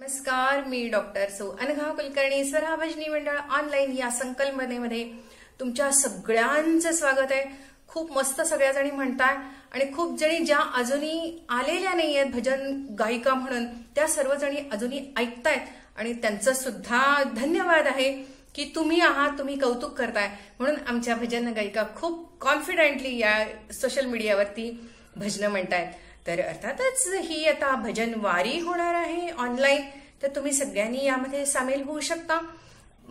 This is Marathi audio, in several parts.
नमस्कार मी डॉक्टर सौ अनघा कुलकर्णी भजनी मंडळ ऑनलाईन या संकल्पनेमध्ये तुमच्या सगळ्यांचं स्वागत आहे खूप मस्त सगळ्या जणी म्हणताय आणि खूप जणी ज्या अजूनही आलेल्या नाही आहेत भजन गायिका म्हणून त्या सर्वजणी अजूनही ऐकतायत आणि त्यांचं सुद्धा धन्यवाद आहे की तुम्ही आहात तुम्ही कौतुक करताय म्हणून आमच्या भजन गायिका खूप कॉन्फिडेंटली या सोशल मीडियावरती भजनं म्हणतायत तर अर्थातच ही आता भजनवारी होणार आहे ऑनलाईन तर तुम्ही सगळ्यांनी यामध्ये सामील होऊ शकता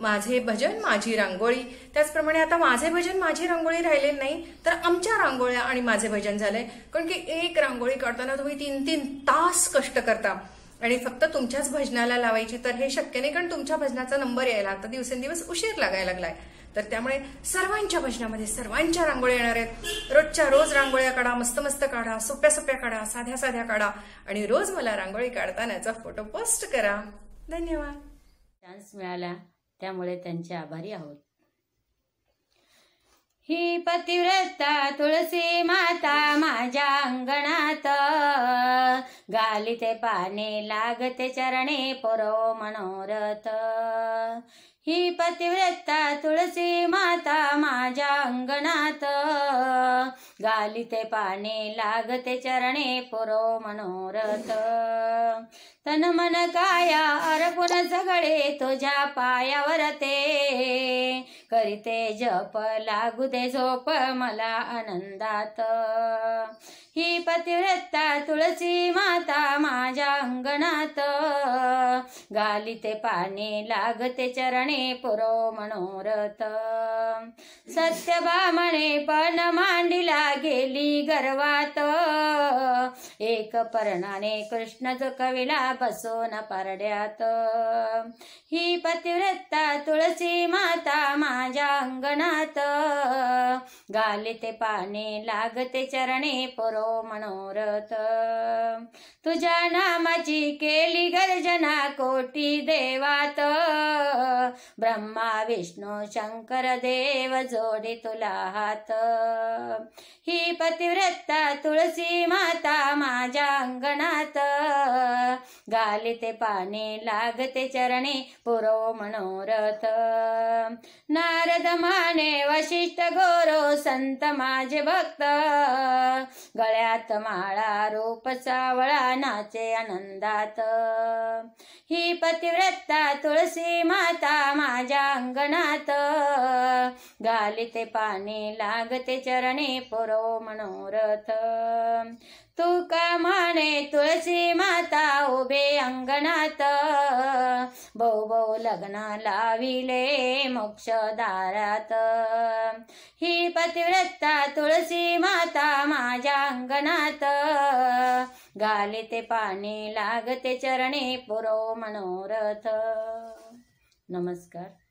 माझे भजन माझी रांगोळी त्याचप्रमाणे आता माझे भजन माझी रांगोळी राहिले नाही तर आमच्या रांगोळ्या आणि माझे भजन झालंय कारण की एक रांगोळी काढताना तुम्ही तीन तीन तास कष्ट करता आणि फक्त तुमच्याच भजनाला लावायची तर हे शक्य नाही कारण तुमच्या भजनाचा नंबर यायला आता दिवसेंदिवस उशीर लागायला लागलाय तर त्यामुळे सर्वांच्या भजनामध्ये सर्वांच्या रांगोळ्या येणार आहेत रोजच्या रोज रांगोळ्या काढा मस्त मस्त काढा सोप्या सोप्या काढा साध्या साध्या काढा आणि रोज मला रांगोळी काढतानाचा फोटो पोस्ट करा धन्यवाद चान्स मिळाला त्यामुळे त्यांचे आभारी आहोत ही पतिव्रता तुळसी मा गालिते पाने लागते चरणे पुरो मनोरथ ही पतिव्रता तुळसी माता माझ्या अंगणात गालिते पाने लागते चरणे पुरो मनोरथ तन मन काया अरपुन सगळे तुझ्या पायावर ते करीते जप लागू दे झोप मला आनंदात ही पतिव्रता तुळसी माता माझ्या अंगणात गालिते पाने लागते चरणे पुरो मनोरथ सत्यभामणे पण मांडी गेली गर्वात एक पर्णाने कृष्ण कविला बसून पारड्यात ही पतिव्रता तुळसी माता माझ्या अंगणात ते पाणी लागते चरणे पुरो मनोरथ तुझ्या नामाची केली गर्जना कोटी देवात ब्रह्मा विष्णू शंकर देव जोडी तुला हात ही ही पतिव्रता तुळसी माता माझ्या अंगणात ते पाणी लागते चरणी पुरो मनोरथ नारद माने वशिष्ठ गोरो संत माझे भक्त गळ्यात माळा रूप सावळा नाचे आनंदात ही पतिव्रता तुळसी माता माझ्या अंगणात गालिते पाणी लागते चरणी पुरो मनोरथ तुका माने तुळशी माता उभे अंगणात बहु बहु लग्न लाविले मोक्ष दारात ही पतिव्रता तुळशी माता माझ्या अंगणात ते पाणी लागते चरणी पुरो मनोरथ नमस्कार